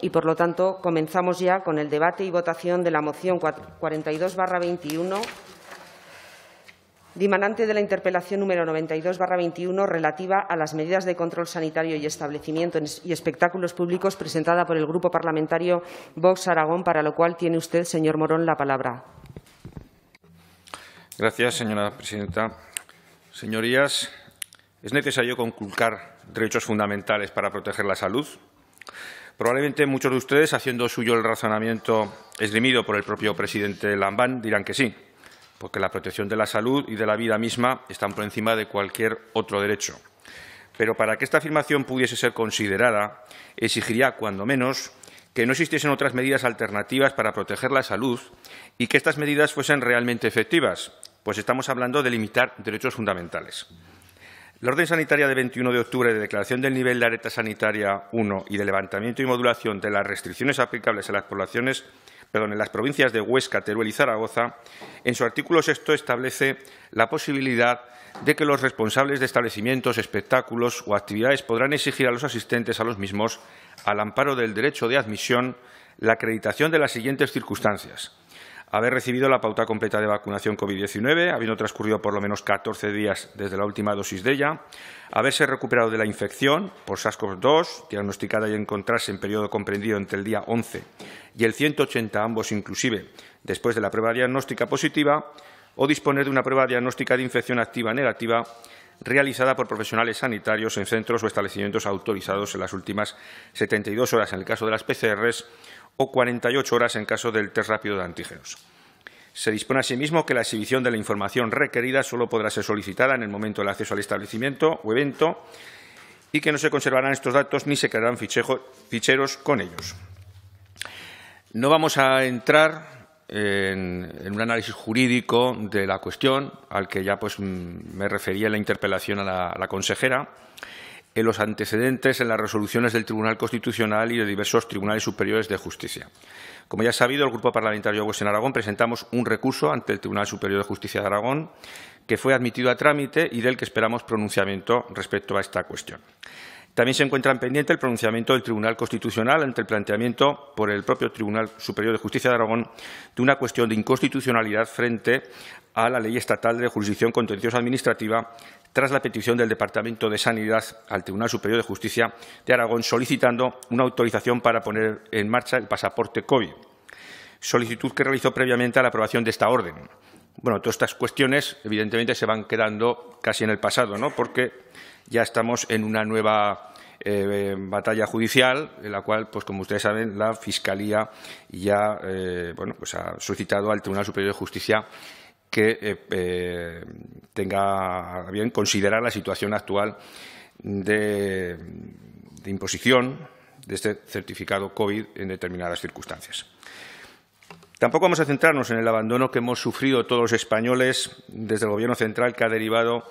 y, por lo tanto, comenzamos ya con el debate y votación de la moción 42-21 dimanante de la interpelación número 92-21 relativa a las medidas de control sanitario y establecimiento y espectáculos públicos presentada por el Grupo Parlamentario Vox Aragón, para lo cual tiene usted, señor Morón, la palabra. Gracias, señora presidenta. Señorías, es necesario conculcar derechos fundamentales para proteger la salud. Probablemente muchos de ustedes, haciendo suyo el razonamiento esgrimido por el propio presidente Lambán, dirán que sí, porque la protección de la salud y de la vida misma están por encima de cualquier otro derecho. Pero para que esta afirmación pudiese ser considerada, exigiría, cuando menos, que no existiesen otras medidas alternativas para proteger la salud y que estas medidas fuesen realmente efectivas, pues estamos hablando de limitar derechos fundamentales. La orden sanitaria de 21 de octubre de declaración del nivel de areta sanitaria 1 y de levantamiento y modulación de las restricciones aplicables a las poblaciones, perdón, en las provincias de Huesca, Teruel y Zaragoza, en su artículo sexto establece la posibilidad de que los responsables de establecimientos, espectáculos o actividades podrán exigir a los asistentes a los mismos, al amparo del derecho de admisión, la acreditación de las siguientes circunstancias haber recibido la pauta completa de vacunación COVID-19, habiendo transcurrido por lo menos 14 días desde la última dosis de ella, haberse recuperado de la infección por SARS-CoV-2, diagnosticada y encontrarse en periodo comprendido entre el día 11 y el 180, ambos inclusive, después de la prueba diagnóstica positiva, o disponer de una prueba diagnóstica de infección activa negativa realizada por profesionales sanitarios en centros o establecimientos autorizados en las últimas 72 horas en el caso de las PCRs o 48 horas en caso del test rápido de antígenos. Se dispone asimismo que la exhibición de la información requerida solo podrá ser solicitada en el momento del acceso al establecimiento o evento y que no se conservarán estos datos ni se crearán ficheros con ellos. No vamos a entrar en, un análisis jurídico de la cuestión, al que ya pues, me refería en la interpelación a la consejera en los antecedentes en las resoluciones del Tribunal Constitucional y de diversos tribunales superiores de justicia. Como ya ha sabido, el Grupo Parlamentario de en Aragón presentamos un recurso ante el Tribunal Superior de Justicia de Aragón que fue admitido a trámite y del que esperamos pronunciamiento respecto a esta cuestión. También se encuentra pendiente el pronunciamiento del Tribunal Constitucional ante el planteamiento por el propio Tribunal Superior de Justicia de Aragón de una cuestión de inconstitucionalidad frente a la Ley Estatal de Jurisdicción Contenciosa Administrativa tras la petición del Departamento de Sanidad al Tribunal Superior de Justicia de Aragón solicitando una autorización para poner en marcha el pasaporte COVID, solicitud que realizó previamente a la aprobación de esta orden. Bueno, todas estas cuestiones evidentemente se van quedando casi en el pasado, ¿no? Porque ya estamos en una nueva eh, batalla judicial, en la cual, pues como ustedes saben, la Fiscalía ya eh, pues, ha solicitado al Tribunal Superior de Justicia que eh, tenga bien considerar la situación actual de imposición de este certificado COVID en determinadas circunstancias. Tampoco vamos a centrarnos en el abandono que hemos sufrido todos los españoles desde el Gobierno central que ha derivado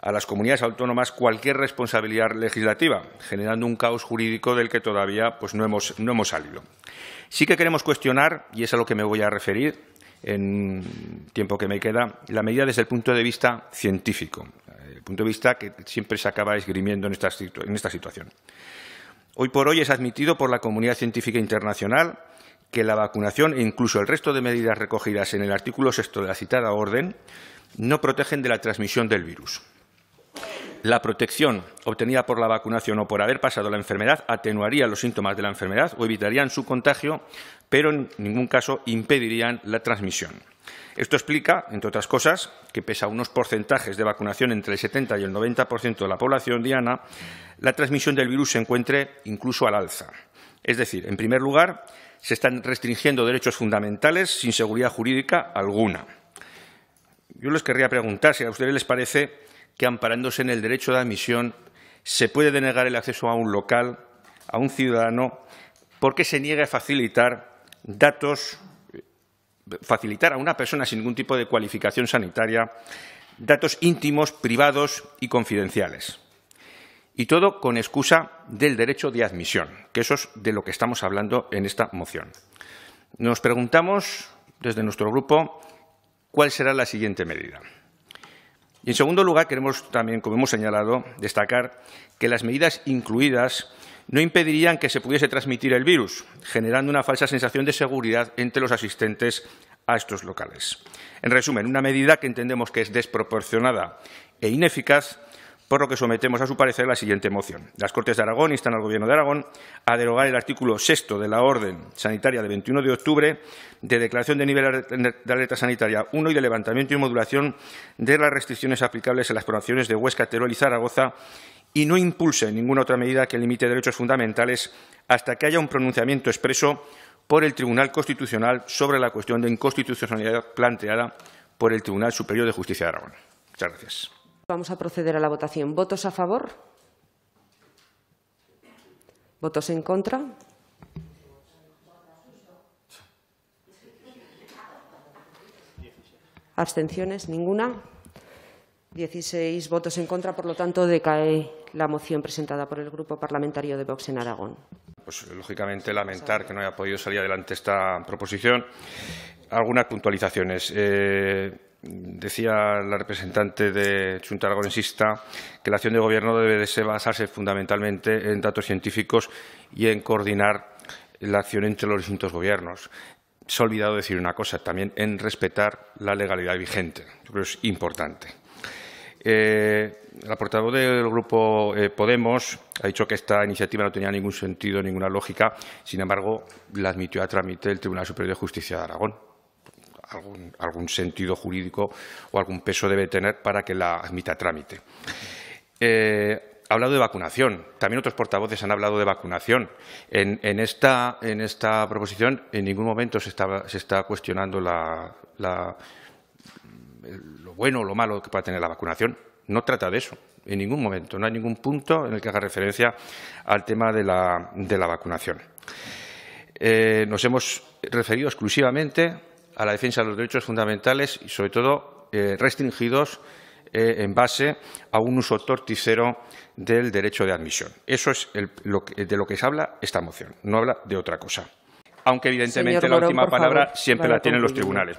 a las comunidades autónomas cualquier responsabilidad legislativa, generando un caos jurídico del que todavía pues, no, hemos, salido. Sí que queremos cuestionar, y es a lo que me voy a referir en tiempo que me queda, la medida desde el punto de vista científico, el punto de vista que siempre se acaba esgrimiendo en esta situación. Hoy por hoy es admitido por la comunidad científica internacional que la vacunación e incluso el resto de medidas recogidas en el artículo sexto de la citada orden no protegen de la transmisión del virus. La protección obtenida por la vacunación o por haber pasado la enfermedad atenuaría los síntomas de la enfermedad o evitarían su contagio, pero en ningún caso impedirían la transmisión. Esto explica, entre otras cosas, que pese a unos porcentajes de vacunación entre el 70 y el 90% de la población diana, la transmisión del virus se encuentre incluso al alza. Es decir, en primer lugar, se están restringiendo derechos fundamentales sin seguridad jurídica alguna. Yo les querría preguntar si a ustedes les parece que amparándose en el derecho de admisión se puede denegar el acceso a un local, a un ciudadano, porque se niega a facilitar datos, facilitar a una persona sin ningún tipo de cualificación sanitaria datos íntimos, privados y confidenciales. Y todo con excusa del derecho de admisión, que eso es de lo que estamos hablando en esta moción. Nos preguntamos desde nuestro grupo cuál será la siguiente medida. Y en segundo lugar, queremos también, como hemos señalado, destacar que las medidas incluidas no impedirían que se pudiese transmitir el virus, generando una falsa sensación de seguridad entre los asistentes a estos locales. En resumen, una medida que entendemos que es desproporcionada e ineficaz por lo que sometemos a su parecer la siguiente moción. Las Cortes de Aragón instan al Gobierno de Aragón a derogar el artículo sexto de la Orden Sanitaria de 21 de octubre de declaración de nivel de alerta sanitaria 1 y de levantamiento y modulación de las restricciones aplicables a las promociones de Huesca, Teruel y Zaragoza y no impulse ninguna otra medida que limite derechos fundamentales hasta que haya un pronunciamiento expreso por el Tribunal Constitucional sobre la cuestión de inconstitucionalidad planteada por el Tribunal Superior de Justicia de Aragón. Muchas gracias. Vamos a proceder a la votación. ¿Votos a favor? ¿Votos en contra? ¿Abstenciones? Ninguna. 16 votos en contra, por lo tanto, decae la moción presentada por el Grupo Parlamentario de Vox en Aragón. Pues, lógicamente, lamentar que no haya podido salir adelante esta proposición. Algunas puntualizaciones. Eh Decía la representante de Junta Aragonesista que la acción de Gobierno debe de basarse fundamentalmente en datos científicos y en coordinar la acción entre los distintos gobiernos. Se ha olvidado decir una cosa, también en respetar la legalidad vigente. Yo creo que es importante. El eh, la portavoz del grupo eh, Podemos ha dicho que esta iniciativa no tenía ningún sentido, ninguna lógica. Sin embargo, la admitió a trámite el Tribunal Superior de Justicia de Aragón algún, sentido jurídico o algún peso debe tener para que la admita trámite. Eh, ha hablado de vacunación. También otros portavoces han hablado de vacunación. En, esta, proposición en ningún momento se está, cuestionando lo bueno o lo malo que pueda tener la vacunación. No trata de eso, en ningún momento. No hay ningún punto en el que haga referencia al tema de la, vacunación. Eh, nos hemos referido exclusivamente a la defensa de los derechos fundamentales y, sobre todo, eh, restringidos eh, en base a un uso torticero del derecho de admisión. Eso es de lo que se habla esta moción, no habla de otra cosa. Aunque, evidentemente, la última palabra siempre la tienen los tribunales.